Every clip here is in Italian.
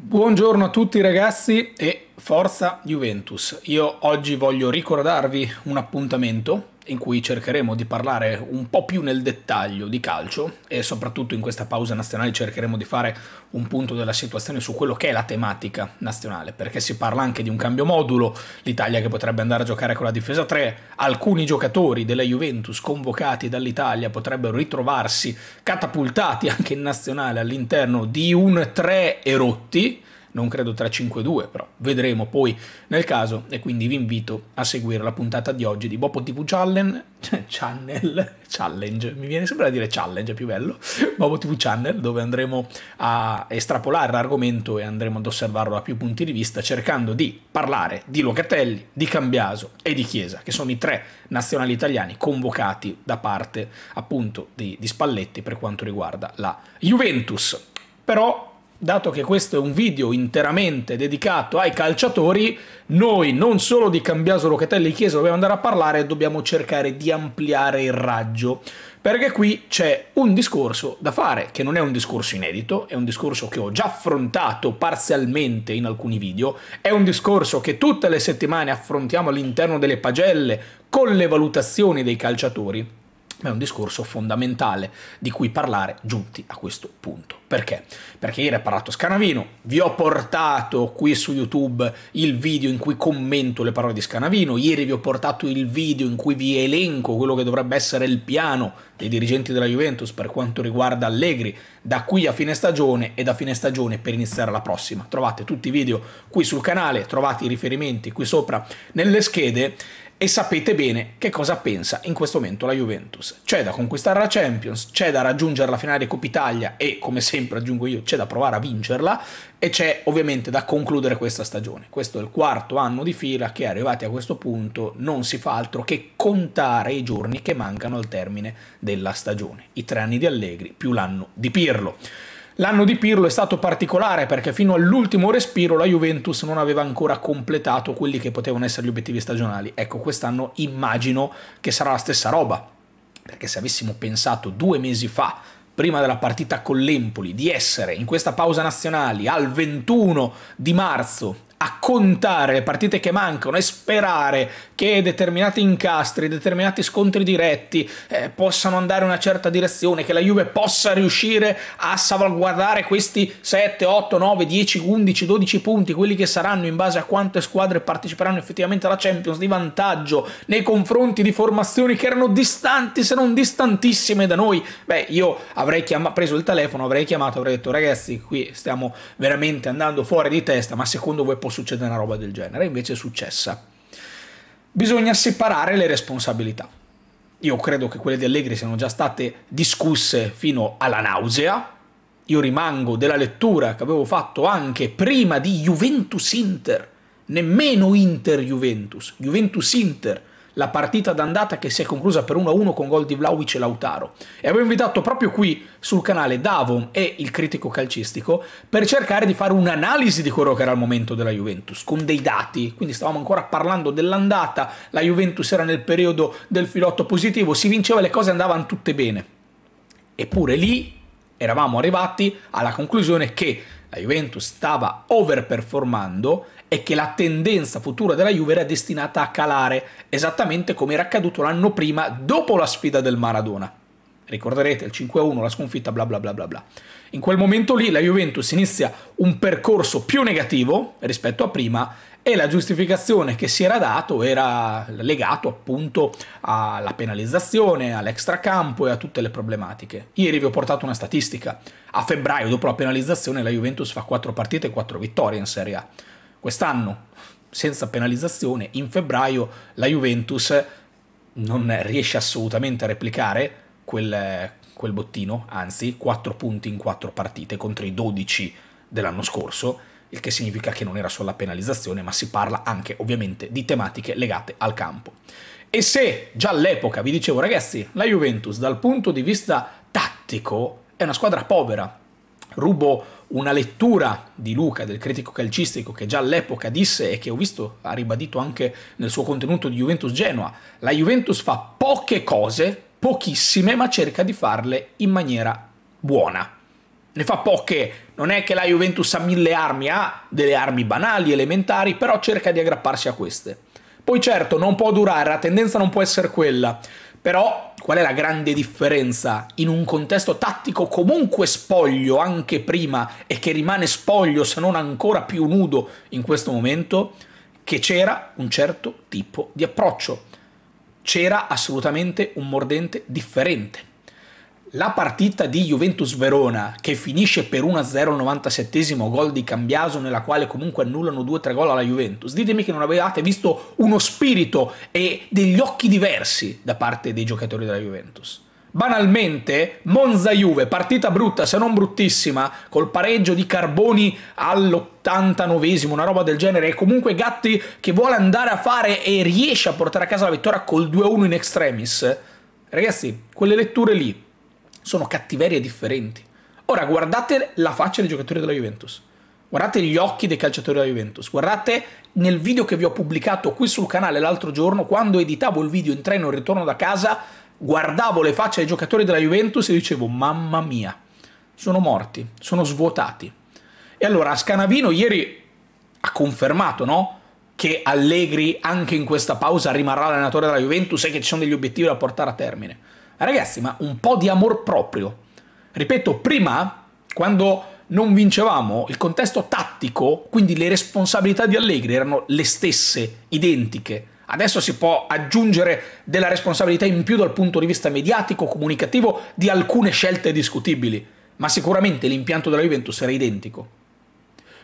Buongiorno a tutti ragazzi e forza Juventus. Io oggi voglio ricordarvi un appuntamento in cui cercheremo di parlare un po' più nel dettaglio di calcio e soprattutto in questa pausa nazionale cercheremo di fare un punto della situazione su quello che è la tematica nazionale, perché si parla anche di un cambio modulo, l'Italia che potrebbe andare a giocare con la difesa 3, alcuni giocatori della Juventus convocati dall'Italia potrebbero ritrovarsi catapultati anche in nazionale all'interno di un 3 erotti non credo 352, però vedremo poi nel caso e quindi vi invito a seguire la puntata di oggi di Bopo TV Challenge, Channel, Challenge, mi viene sempre da dire Challenge, è più bello, Bopo TV Channel, dove andremo a estrapolare l'argomento e andremo ad osservarlo da più punti di vista, cercando di parlare di Locatelli, di Cambiaso e di Chiesa, che sono i tre nazionali italiani convocati da parte appunto di, di Spalletti per quanto riguarda la Juventus. Però dato che questo è un video interamente dedicato ai calciatori, noi non solo di Cambiaso, Locatelli e Chiesa dobbiamo andare a parlare, dobbiamo cercare di ampliare il raggio. Perché qui c'è un discorso da fare, che non è un discorso inedito, è un discorso che ho già affrontato parzialmente in alcuni video, è un discorso che tutte le settimane affrontiamo all'interno delle pagelle con le valutazioni dei calciatori ma è un discorso fondamentale di cui parlare giunti a questo punto. Perché? Perché ieri ha parlato Scanavino, vi ho portato qui su YouTube il video in cui commento le parole di Scanavino, ieri vi ho portato il video in cui vi elenco quello che dovrebbe essere il piano dei dirigenti della Juventus per quanto riguarda Allegri da qui a fine stagione e da fine stagione per iniziare la prossima. Trovate tutti i video qui sul canale, trovate i riferimenti qui sopra nelle schede e sapete bene che cosa pensa in questo momento la Juventus. C'è da conquistare la Champions, c'è da raggiungere la finale di Coppa Italia e come sempre aggiungo io c'è da provare a vincerla e c'è ovviamente da concludere questa stagione. Questo è il quarto anno di fila che arrivati a questo punto non si fa altro che contare i giorni che mancano al termine della stagione. I tre anni di Allegri più l'anno di Pirlo. L'anno di Pirlo è stato particolare perché fino all'ultimo respiro la Juventus non aveva ancora completato quelli che potevano essere gli obiettivi stagionali. Ecco, quest'anno immagino che sarà la stessa roba, perché se avessimo pensato due mesi fa prima della partita con l'Empoli, di essere in questa pausa nazionale al 21 di marzo a contare le partite che mancano e sperare che determinati incastri, determinati scontri diretti eh, possano andare in una certa direzione, che la Juve possa riuscire a salvaguardare questi 7, 8, 9, 10, 11, 12 punti, quelli che saranno in base a quante squadre parteciperanno effettivamente alla Champions di vantaggio nei confronti di formazioni che erano distanti se non distantissime da noi, beh io avrei preso il telefono, avrei chiamato, avrei detto ragazzi qui stiamo veramente andando fuori di testa, ma secondo voi possiamo può succedere una roba del genere, invece è successa. Bisogna separare le responsabilità. Io credo che quelle di Allegri siano già state discusse fino alla nausea. Io rimango della lettura che avevo fatto anche prima di Juventus Inter, nemmeno Inter Juventus, Juventus Inter la partita d'andata che si è conclusa per 1-1 con gol di Vlaovic e Lautaro. E avevo invitato proprio qui sul canale Davon e il critico calcistico per cercare di fare un'analisi di quello che era il momento della Juventus, con dei dati. Quindi stavamo ancora parlando dell'andata, la Juventus era nel periodo del filotto positivo, si vinceva, e le cose andavano tutte bene. Eppure lì eravamo arrivati alla conclusione che la Juventus stava overperformando è che la tendenza futura della Juve era destinata a calare, esattamente come era accaduto l'anno prima dopo la sfida del Maradona. Ricorderete il 5-1, la sconfitta, bla bla bla bla bla. In quel momento lì la Juventus inizia un percorso più negativo rispetto a prima e la giustificazione che si era dato era legato appunto alla penalizzazione, all'extracampo e a tutte le problematiche. Ieri vi ho portato una statistica. A febbraio, dopo la penalizzazione, la Juventus fa 4 partite e 4 vittorie in Serie A. Quest'anno, senza penalizzazione, in febbraio la Juventus non riesce assolutamente a replicare quel, quel bottino, anzi 4 punti in 4 partite contro i 12 dell'anno scorso, il che significa che non era solo la penalizzazione, ma si parla anche ovviamente di tematiche legate al campo. E se già all'epoca vi dicevo ragazzi, la Juventus dal punto di vista tattico è una squadra povera, rubo una lettura di Luca, del critico calcistico, che già all'epoca disse e che ho visto ha ribadito anche nel suo contenuto di Juventus Genoa, la Juventus fa poche cose, pochissime, ma cerca di farle in maniera buona. Ne fa poche, non è che la Juventus ha mille armi, ha delle armi banali, elementari, però cerca di aggrapparsi a queste. Poi certo, non può durare, la tendenza non può essere quella però qual è la grande differenza in un contesto tattico comunque spoglio anche prima e che rimane spoglio se non ancora più nudo in questo momento? Che c'era un certo tipo di approccio, c'era assolutamente un mordente differente. La partita di Juventus Verona, che finisce per 1-0 al 97 gol di Cambiaso, nella quale comunque annullano 2-3 gol alla Juventus, ditemi che non avevate visto uno spirito e degli occhi diversi da parte dei giocatori della Juventus. Banalmente, Monza Juve, partita brutta se non bruttissima, col pareggio di Carboni all'89esimo, una roba del genere, e comunque Gatti che vuole andare a fare e riesce a portare a casa la vittoria col 2-1 in extremis. Ragazzi, quelle letture lì sono cattiverie differenti. Ora guardate la faccia dei giocatori della Juventus. Guardate gli occhi dei calciatori della Juventus. Guardate nel video che vi ho pubblicato qui sul canale l'altro giorno, quando editavo il video in treno e ritorno da casa, guardavo le facce dei giocatori della Juventus e dicevo mamma mia, sono morti, sono svuotati. E allora Scanavino ieri ha confermato, no? Che Allegri anche in questa pausa rimarrà allenatore della Juventus e che ci sono degli obiettivi da portare a termine. Ragazzi, ma un po' di amor proprio. Ripeto, prima, quando non vincevamo, il contesto tattico, quindi le responsabilità di Allegri erano le stesse, identiche. Adesso si può aggiungere della responsabilità in più dal punto di vista mediatico, comunicativo, di alcune scelte discutibili, ma sicuramente l'impianto della Juventus era identico.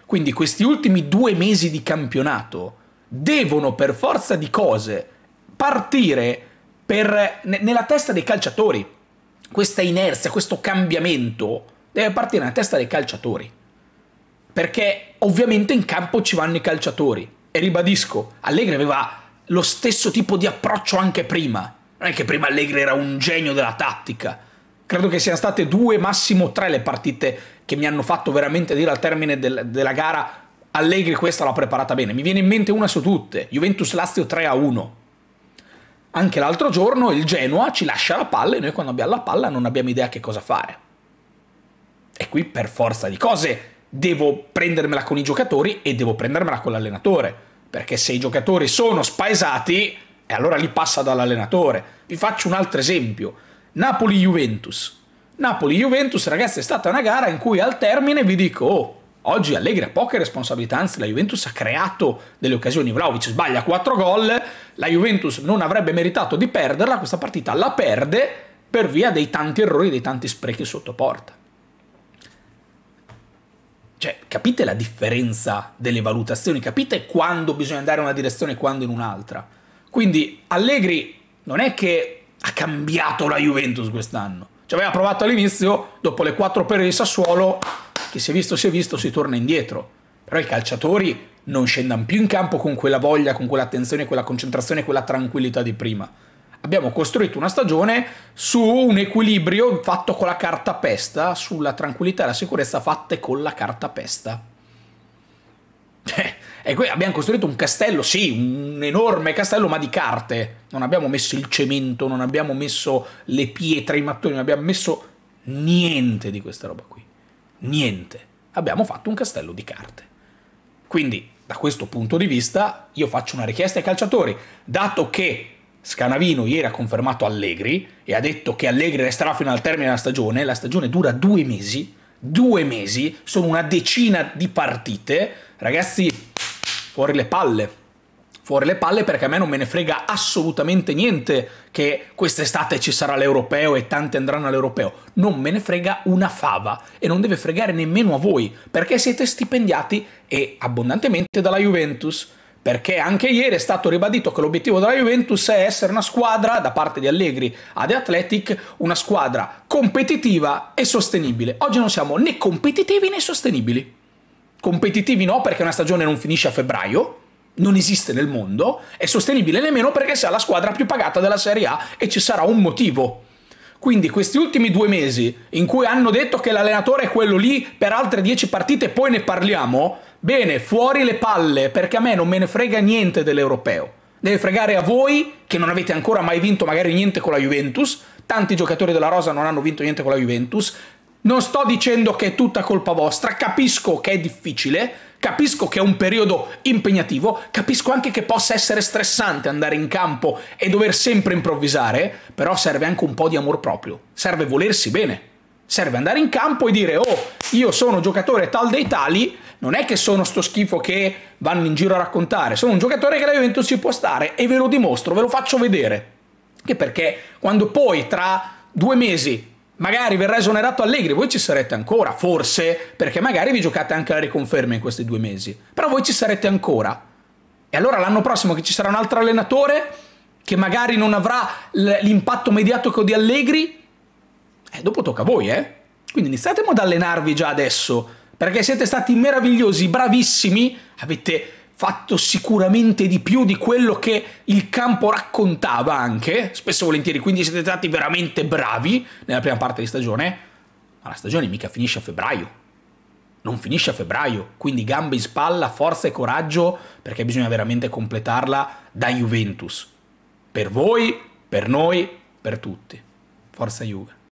Quindi questi ultimi due mesi di campionato devono per forza di cose partire per, nella testa dei calciatori. Questa inerzia, questo cambiamento deve partire nella testa dei calciatori. Perché ovviamente in campo ci vanno i calciatori. E ribadisco, Allegri aveva lo stesso tipo di approccio anche prima. Non è che prima Allegri era un genio della tattica. Credo che siano state due, massimo tre le partite che mi hanno fatto veramente dire al termine del, della gara Allegri questa l'ha preparata bene. Mi viene in mente una su tutte, Juventus Lazio 3 a 1 anche l'altro giorno il Genoa ci lascia la palla e noi quando abbiamo la palla non abbiamo idea che cosa fare. E qui per forza di cose devo prendermela con i giocatori e devo prendermela con l'allenatore. Perché se i giocatori sono spaesati, e allora li passa dall'allenatore. Vi faccio un altro esempio. Napoli-Juventus. Napoli-Juventus, ragazzi, è stata una gara in cui al termine vi dico, oh, Oggi Allegri ha poche responsabilità, anzi la Juventus ha creato delle occasioni. Vlaovic sbaglia 4 gol, la Juventus non avrebbe meritato di perderla, questa partita la perde per via dei tanti errori, dei tanti sprechi sotto porta. Cioè, capite la differenza delle valutazioni, capite quando bisogna andare in una direzione e quando in un'altra. Quindi Allegri non è che ha cambiato la Juventus quest'anno. Ci aveva provato all'inizio, dopo le 4 per di Sassuolo, chi si è visto si è visto, si torna indietro. Però i calciatori non scendono più in campo con quella voglia, con quell'attenzione, quella concentrazione, quella tranquillità di prima. Abbiamo costruito una stagione su un equilibrio fatto con la carta pesta, sulla tranquillità e la sicurezza fatte con la carta pesta. Eh, e qui abbiamo costruito un castello, sì, un enorme castello, ma di carte. Non abbiamo messo il cemento, non abbiamo messo le pietre, i mattoni, non abbiamo messo niente di questa roba qui. Niente. Abbiamo fatto un castello di carte. Quindi, da questo punto di vista, io faccio una richiesta ai calciatori, dato che Scanavino ieri ha confermato Allegri e ha detto che Allegri resterà fino al termine della stagione, la stagione dura due mesi, due mesi, sono una decina di partite, ragazzi, fuori le palle fuori le palle perché a me non me ne frega assolutamente niente che quest'estate ci sarà l'europeo e tanti andranno all'europeo. Non me ne frega una fava e non deve fregare nemmeno a voi perché siete stipendiati e abbondantemente dalla Juventus. Perché anche ieri è stato ribadito che l'obiettivo della Juventus è essere una squadra, da parte di Allegri The Athletic, una squadra competitiva e sostenibile. Oggi non siamo né competitivi né sostenibili. Competitivi no perché una stagione non finisce a febbraio, non esiste nel mondo, è sostenibile nemmeno perché sarà la squadra più pagata della Serie A e ci sarà un motivo. Quindi questi ultimi due mesi in cui hanno detto che l'allenatore è quello lì per altre 10 partite e poi ne parliamo, bene, fuori le palle perché a me non me ne frega niente dell'europeo. Deve fregare a voi che non avete ancora mai vinto magari niente con la Juventus, tanti giocatori della Rosa non hanno vinto niente con la Juventus, non sto dicendo che è tutta colpa vostra, capisco che è difficile, Capisco che è un periodo impegnativo, capisco anche che possa essere stressante andare in campo e dover sempre improvvisare, però serve anche un po' di amor proprio, serve volersi bene. Serve andare in campo e dire, oh, io sono giocatore tal dei tali, non è che sono sto schifo che vanno in giro a raccontare, sono un giocatore che la Juventus ci può stare e ve lo dimostro, ve lo faccio vedere. Che perché quando poi tra due mesi Magari verrà esonerato Allegri, voi ci sarete ancora, forse, perché magari vi giocate anche la riconferma in questi due mesi. Però voi ci sarete ancora. E allora l'anno prossimo che ci sarà un altro allenatore che magari non avrà l'impatto mediatico di Allegri, eh, dopo tocca a voi, eh. Quindi iniziate ad allenarvi già adesso, perché siete stati meravigliosi, bravissimi, avete fatto sicuramente di più di quello che il campo raccontava anche, spesso e volentieri, quindi siete stati veramente bravi nella prima parte di stagione, ma la stagione mica finisce a febbraio. Non finisce a febbraio, quindi gambe in spalla, forza e coraggio, perché bisogna veramente completarla da Juventus. Per voi, per noi, per tutti. Forza Juve.